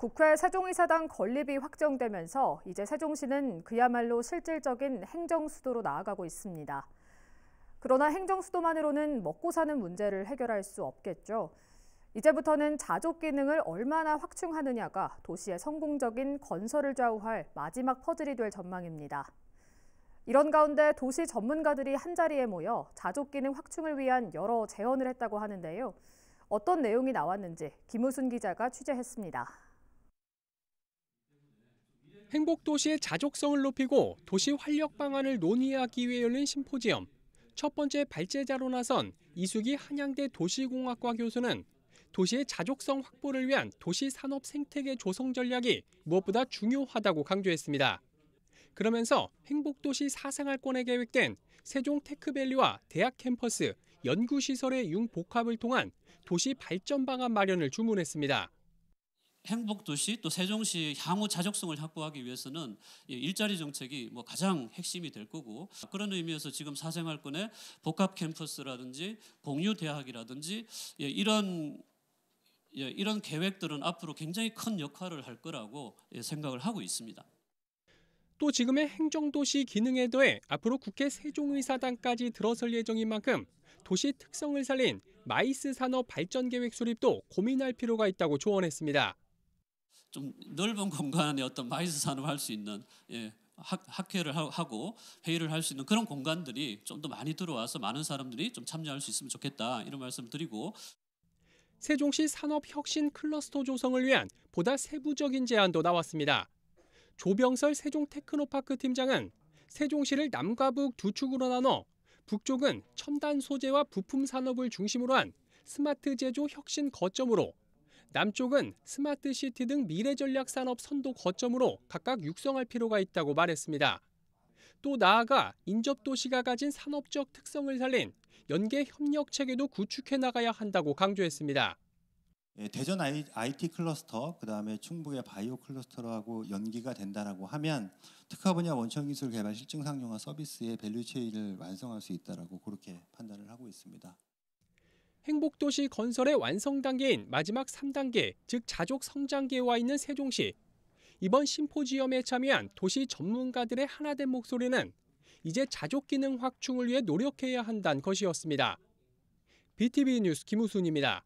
국회 세종이사당 건립이 확정되면서 이제 세종시는 그야말로 실질적인 행정수도로 나아가고 있습니다. 그러나 행정수도만으로는 먹고 사는 문제를 해결할 수 없겠죠. 이제부터는 자족 기능을 얼마나 확충하느냐가 도시의 성공적인 건설을 좌우할 마지막 퍼즐이 될 전망입니다. 이런 가운데 도시 전문가들이 한자리에 모여 자족 기능 확충을 위한 여러 제언을 했다고 하는데요. 어떤 내용이 나왔는지 김우순 기자가 취재했습니다. 행복도시의 자족성을 높이고 도시 활력 방안을 논의하기 위해 열린 심포지엄. 첫 번째 발제자로 나선 이수기 한양대 도시공학과 교수는 도시의 자족성 확보를 위한 도시 산업 생태계 조성 전략이 무엇보다 중요하다고 강조했습니다. 그러면서 행복도시 사생활권에 계획된 세종 테크밸리와 대학 캠퍼스, 연구시설의 융복합을 통한 도시 발전 방안 마련을 주문했습니다. 행복도시 또 세종시 향후 자족성을 확보하기 위해서는 일자리 정책이 뭐 가장 핵심이 될 거고 그런 의미에서 지금 사생활권의 복합 캠퍼스라든지 공유 대학이라든지 예, 이런 예, 이런 계획들은 앞으로 굉장히 큰 역할을 할 거라고 예, 생각을 하고 있습니다. 또 지금의 행정도시 기능에 더해 앞으로 국회 세종의사당까지 들어설 예정인 만큼 도시 특성을 살린 마이스 산업 발전 계획 수립도 고민할 필요가 있다고 조언했습니다. 좀 넓은 공간에 어떤 마이스 산업을 할 수 있는 예, 학, 회를 하고 회의를 할 수 있는 그런 공간들이 좀 더 많이 들어와서 많은 사람들이 좀 참여할 수 있으면 좋겠다 이런 말씀 을 드리고 세종시 산업혁신 클러스터 조성을 위한 보다 세부적인 제안도 나왔습니다. 조병설 세종테크노파크 팀장은 세종시를 남과 북 두 축으로 나눠 북쪽은 첨단 소재와 부품 산업을 중심으로 한 스마트 제조 혁신 거점으로 남쪽은 스마트 시티 등 미래 전략 산업 선도 거점으로 각각 육성할 필요가 있다고 말했습니다. 또 나아가 인접 도시가 가진 산업적 특성을 살린 연계 협력 체계도 구축해 나가야 한다고 강조했습니다. 예, 대전 IT 클러스터, 그다음에 충북의 바이오 클러스터라고 연기가 된다라고 하면 특화 분야 원천 기술 개발 실증 상용화 서비스의 밸류 체인을 완성할 수 있다라고 그렇게 판단을 하고 있습니다. 행복도시 건설의 완성 단계인 마지막 3단계, 즉 자족 성장계와 있는 세종시. 이번 심포지엄에 참여한 도시 전문가들의 하나된 목소리는 이제 자족 기능 확충을 위해 노력해야 한다는 것이었습니다. BTV 뉴스 김우순입니다.